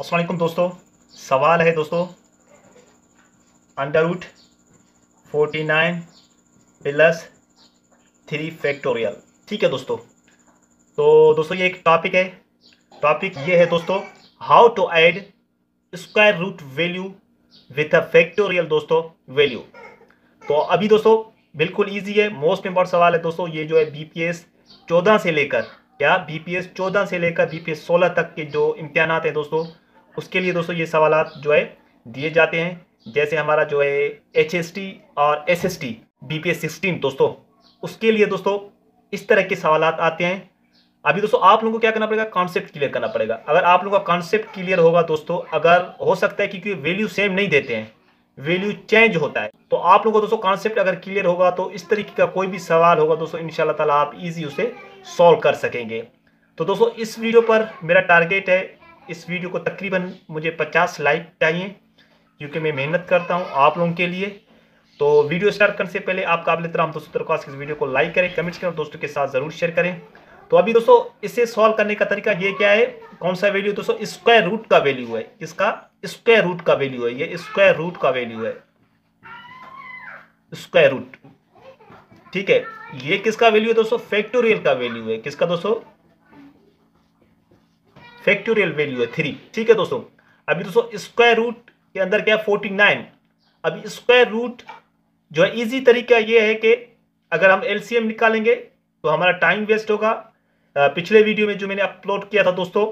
असलकुम दोस्तों सवाल है दोस्तों under root forty nine plus three factorial ठीक है दोस्तों तो दोस्तों ये एक टॉपिक है टॉपिक ये है दोस्तों how to add square root value with a factorial दोस्तों वैल्यू तो अभी दोस्तों बिल्कुल इजी है मोस्ट इम्पॉर्टेंट सवाल है दोस्तों ये जो है बी पी एस चौदह से लेकर क्या बी पी एस चौदह से लेकर बी पी एस सोलह तक के जो इम्तहान हैं दोस्तों उसके लिए दोस्तों ये सवाल जो है दिए जाते हैं जैसे हमारा जो है एच और S S T B P S sixteen दोस्तों उसके लिए दोस्तों इस तरह के सवाल आते हैं अभी दोस्तों आप लोगों को क्या करना पड़ेगा कॉन्सेप्ट क्लियर करना पड़ेगा अगर आप लोगों का कॉन्सेप्ट क्लियर होगा दोस्तों अगर हो सकता है क्योंकि वैल्यू सेम नहीं देते हैं वैल्यू चेंज होता है तो आप लोगों को दोस्तों कॉन्सेप्ट अगर क्लियर होगा तो इस तरीके का कोई भी सवाल होगा दोस्तों इन ताला आप ईजी उसे सॉल्व कर सकेंगे तो दोस्तों इस वीडियो पर मेरा टारगेट है इस वीडियो को तकरीबन मुझे 50 लाइक चाहिए क्योंकि मैं मेहनत करता हूं आप लोगों के लिए तो वीडियो स्टार्ट करने से पहले आप काबिल तराम दोस्तों दरख्वास्त इस वीडियो को लाइक करें कमेंट्स करें और दोस्तों के साथ ज़रूर शेयर करें तो अभी दोस्तों इसे सॉल्व करने का तरीका ये क्या है कौन सा वैल्यू दोस्तों स्क्वायर रूट का वैल्यू है इसका स्क्वायर रूट का वैल्यू है ये स्क्वायर रूट का वैल्यू है स्क्वायर रूट ठीक है ये किसका वैल्यू है दोस्तों फैक्टोरियल का वैल्यू है किसका दोस्तों फैक्टोरियल वैल्यू है थ्री ठीक है दोस्तों अभी दोस्तों स्क्वायर रूट के अंदर क्या है फोर्टी नाइन अब स्क्वायर रूट जो है ईजी तरीका ये है कि अगर हम एल निकालेंगे तो हमारा टाइम वेस्ट होगा पिछले वीडियो में जो मैंने अपलोड किया था दोस्तों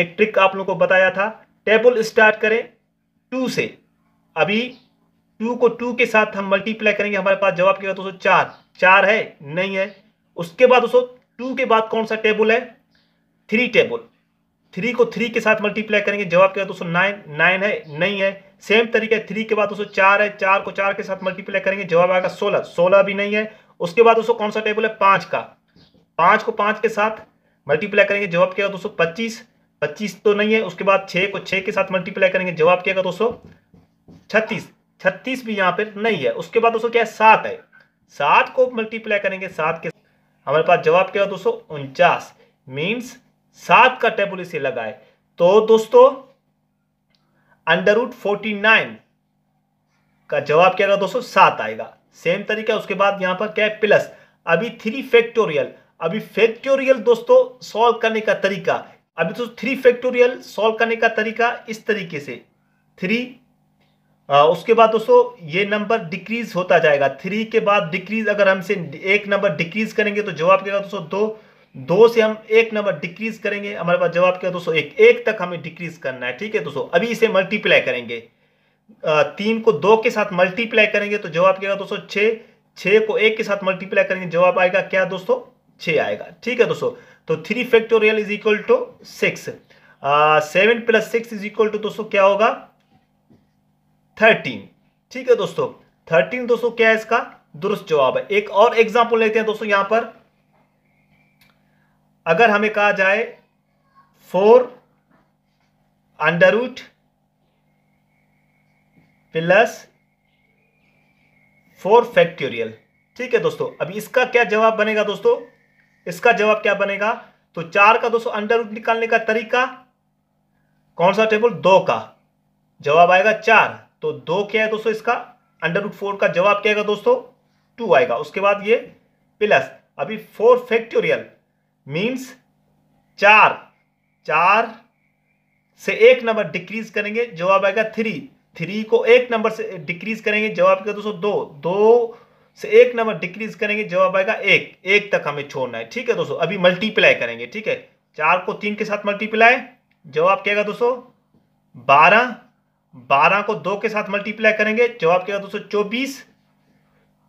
एक ट्रिक आप लोगों को बताया था टेबल स्टार्ट करें टू से अभी टू को टू के साथ हम मल्टीप्लाई करेंगे हमारे पास जवाब क्या दोस्तों चार चार है नहीं है उसके बाद दोस्तों टू के बाद कौन सा टेबल है थ्री टेबल थ्री को थ्री के साथ मल्टीप्लाई करेंगे जवाब क्या दोस्तों नाइन नाइन है नहीं है सेम तरीके थ्री के बाद दोस्तों चार है चार को चार के साथ मल्टीप्लाई करेंगे जवाब आएगा सोलह सोलह भी नहीं है उसके बाद दोस्तों कौन सा टेबल है पांच का पांच को पांच के साथ मल्टीप्लाई करेंगे जवाब क्या दोस्तों पच्चीस पच्चीस तो नहीं है उसके बाद छह को छह के साथ मल्टीप्लाई करेंगे जवाब क्या होगा दोस्तों छत्तीस छत्तीस भी यहाँ पर नहीं है उसके बाद दोस्तों क्या है सात है सात को मल्टीप्लाई करेंगे सात के हमारे पास जवाब क्या होगा दोस्तों उनचास मीन्स सात का टेबल इसे लगाए तो दोस्तों अंडर रूट फोर्टी नाइन का जवाब क्या दोस्तों सात आएगा सेम तरीका उसके बाद यहां पर क्या है प्लस अभी थ्री फैक्टोरियल अभी फैक्टोरियल दोस्तों सॉल्व करने का तरीका अभी दोस्तों थ्री फैक्टोरियल सॉल्व करने का तरीका इस तरीके से थ्री आ, उसके बाद दोस्तों ये नंबर डिक्रीज होता जाएगा थ्री के बाद डिक्रीज अगर हमसे एक नंबर डिक्रीज करेंगे तो जवाब क्या दोस्तों दो दो से हम एक नंबर डिक्रीज करेंगे हमारे पास जवाब क्या दोस्तों एक एक तक हमें डिक्रीज करना है ठीक है दोस्तों अभी इसे मल्टीप्लाई करेंगे तीन को दो के साथ मल्टीप्लाई करेंगे तो जवाब क्या दोस्तों छः छः को एक के साथ मल्टीप्लाई करेंगे जवाब आएगा क्या दोस्तों छः आएगा ठीक है दोस्तों तो three factorial is equal to six seven plus six is equal to दोस्तों क्या होगा थर्टीन ठीक है दोस्तों थर्टीन दोस्तों क्या है इसका दुरुस्त जवाब है एक और एग्जाम्पल लेते हैं दोस्तों यहां पर अगर हमें कहा जाए four under root plus four factorial ठीक है दोस्तों अब इसका क्या जवाब बनेगा दोस्तों इसका जवाब क्या बनेगा तो चार का दोस्तों अंडर रूट निकालने का तरीका कौन सा टेबल दो का जवाब आएगा चार तो दो क्या है दोस्तों इसका अंडर रूट फोर का जवाब क्या आएगा दोस्तों टू आएगा उसके बाद ये प्लस अभी फोर फैक्टोरियल मींस चार चार से एक नंबर डिक्रीज करेंगे जवाब आएगा थ्री थ्री को एक नंबर से डिक्रीज करेंगे जवाब आएगा दोस्तों दो दो से एक नंबर डिक्रीज करेंगे जवाब आएगा एक एक तक हमें छोड़ना है ठीक है दोस्तों अभी मल्टीप्लाई करेंगे ठीक है चार को तीन के साथ मल्टीप्लाई जवाब क्या आएगा दोस्तों बारह बारह को दो के साथ मल्टीप्लाई करेंगे जवाब क्या दोस्तों चौबीस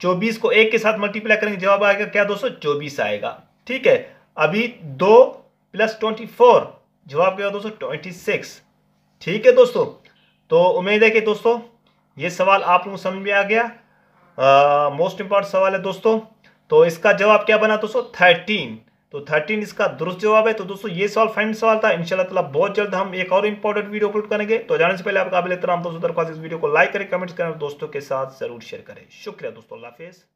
चौबीस को एक के साथ मल्टीप्लाई करेंगे जवाब आएगा क्या दोस्तों चौबीस आएगा ठीक है अभी दो प्लस ट्वेंटी फोर जवाब क्या दोस्तों ट्वेंटी सिक्स ठीक है दोस्तों तो उम्मीद है कि दोस्तों ये सवाल आप लोगों को समझ में आ गया मोस्ट इंपॉर्टेंट सवाल है दोस्तों तो इसका जवाब क्या बना दोस्तों थर्टीन तो थर्टीन इसका दुरुस्त जवाब है तो दोस्तों ये सवाल फाइनल सवाल था इनशाला बहुत जल्द हम एक और इंपॉर्टेंट वीडियो अपलोड करेंगे तो जाने से पहले आपका काबिल दोस्तों दरख्वास्त इस वीडियो को लाइक करें कमेंट्स करें दोस्तों के साथ जरूर शेयर करें शुक्रिया दोस्तों अल्लाह हाफिज़